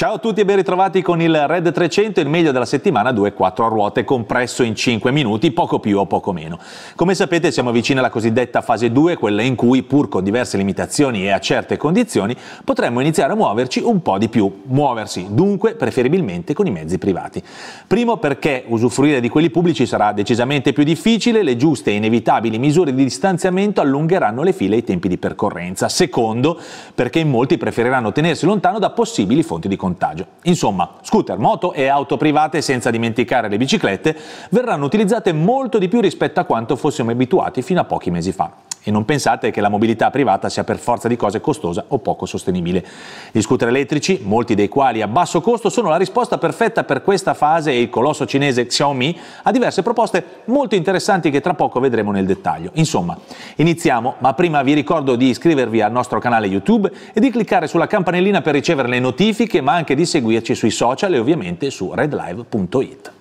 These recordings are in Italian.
Ciao a tutti e ben ritrovati con il Red 300, il meglio della settimana, 2-4 a ruote compresso in 5 minuti, poco più o poco meno. Come sapete siamo vicini alla cosiddetta fase 2, quella in cui pur con diverse limitazioni e a certe condizioni potremmo iniziare a muoverci un po' di più, muoversi dunque preferibilmente con i mezzi privati. Primo perché usufruire di quelli pubblici sarà decisamente più difficile, le giuste e inevitabili misure di distanziamento allungheranno le file e i tempi di percorrenza. Secondo perché in molti preferiranno tenersi lontano da possibili fonti di contatto contagio. Insomma, scooter, moto e auto private, senza dimenticare le biciclette, verranno utilizzate molto di più rispetto a quanto fossimo abituati fino a pochi mesi fa e non pensate che la mobilità privata sia per forza di cose costosa o poco sostenibile. Gli scooter elettrici, molti dei quali a basso costo, sono la risposta perfetta per questa fase e il colosso cinese Xiaomi ha diverse proposte molto interessanti che tra poco vedremo nel dettaglio. Insomma, iniziamo, ma prima vi ricordo di iscrivervi al nostro canale YouTube e di cliccare sulla campanellina per ricevere le notifiche, ma anche di seguirci sui social e ovviamente su redlive.it.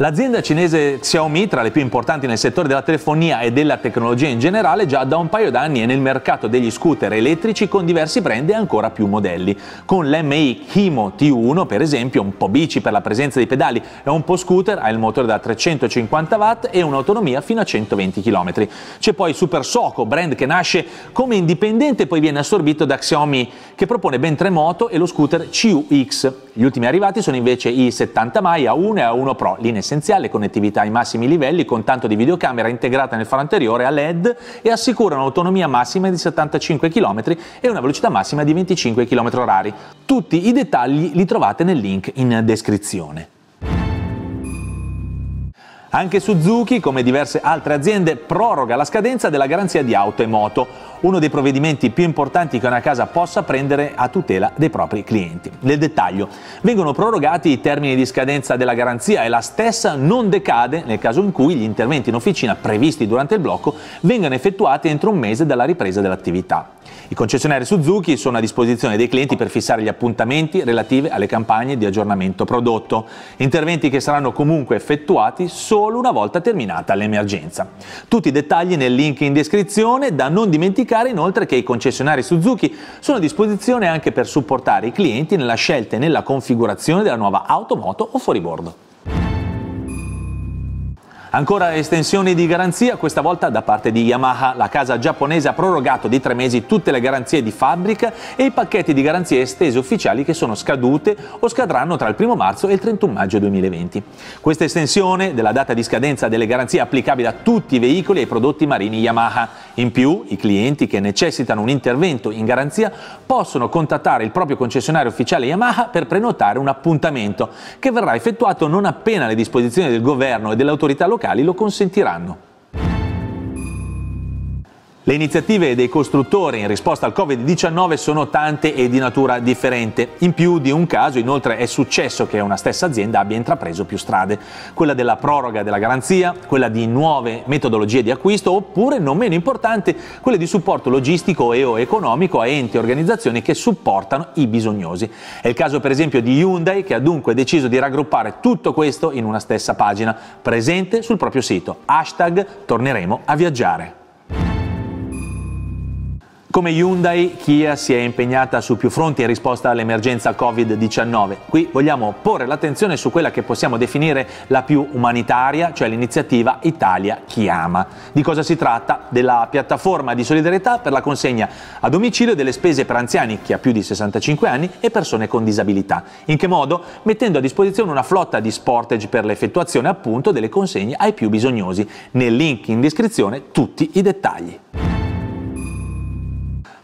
L'azienda cinese Xiaomi, tra le più importanti nel settore della telefonia e della tecnologia in generale, già da un paio d'anni è nel mercato degli scooter elettrici con diversi brand e ancora più modelli. Con l'MI Himo T1, per esempio, un po' bici per la presenza dei pedali e un po' scooter, ha il motore da 350 watt e un'autonomia fino a 120 km. C'è poi Super Soco, brand che nasce come indipendente e poi viene assorbito da Xiaomi, che propone ben tre moto e lo scooter CUX gli ultimi arrivati sono invece i 70 Mai A1 e A1 Pro, linea essenziale, connettività ai massimi livelli con tanto di videocamera integrata nel faro anteriore a LED e assicura un'autonomia massima di 75 km e una velocità massima di 25 km h Tutti i dettagli li trovate nel link in descrizione. Anche Suzuki, come diverse altre aziende, proroga la scadenza della garanzia di auto e moto, uno dei provvedimenti più importanti che una casa possa prendere a tutela dei propri clienti. Nel dettaglio, vengono prorogati i termini di scadenza della garanzia e la stessa non decade nel caso in cui gli interventi in officina previsti durante il blocco vengano effettuati entro un mese dalla ripresa dell'attività. I concessionari Suzuki sono a disposizione dei clienti per fissare gli appuntamenti relative alle campagne di aggiornamento prodotto, interventi che saranno comunque effettuati solo solo una volta terminata l'emergenza. Tutti i dettagli nel link in descrizione, da non dimenticare inoltre che i concessionari Suzuki sono a disposizione anche per supportare i clienti nella scelta e nella configurazione della nuova automoto o fuoribordo. Ancora estensioni di garanzia, questa volta da parte di Yamaha. La casa giapponese ha prorogato di tre mesi tutte le garanzie di fabbrica e i pacchetti di garanzie estese ufficiali che sono scadute o scadranno tra il 1 marzo e il 31 maggio 2020. Questa estensione della data di scadenza delle garanzie è applicabile a tutti i veicoli e i prodotti marini Yamaha. In più, i clienti che necessitano un intervento in garanzia possono contattare il proprio concessionario ufficiale Yamaha per prenotare un appuntamento che verrà effettuato non appena le disposizioni del governo e dell'autorità locale locali lo consentiranno. Le iniziative dei costruttori in risposta al Covid-19 sono tante e di natura differente. In più di un caso, inoltre, è successo che una stessa azienda abbia intrapreso più strade. Quella della proroga della garanzia, quella di nuove metodologie di acquisto, oppure, non meno importante, quelle di supporto logistico e o economico a enti e organizzazioni che supportano i bisognosi. È il caso, per esempio, di Hyundai, che ha dunque deciso di raggruppare tutto questo in una stessa pagina, presente sul proprio sito. Hashtag torneremo a viaggiare. Come Hyundai, Kia si è impegnata su più fronti in risposta all'emergenza Covid-19. Qui vogliamo porre l'attenzione su quella che possiamo definire la più umanitaria, cioè l'iniziativa Italia Chiama. Di cosa si tratta? Della piattaforma di solidarietà per la consegna a domicilio delle spese per anziani, chi ha più di 65 anni, e persone con disabilità. In che modo? Mettendo a disposizione una flotta di sportage per l'effettuazione appunto delle consegne ai più bisognosi. Nel link in descrizione tutti i dettagli.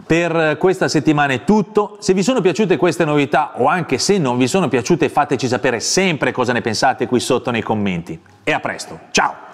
Per questa settimana è tutto, se vi sono piaciute queste novità o anche se non vi sono piaciute fateci sapere sempre cosa ne pensate qui sotto nei commenti. E a presto, ciao!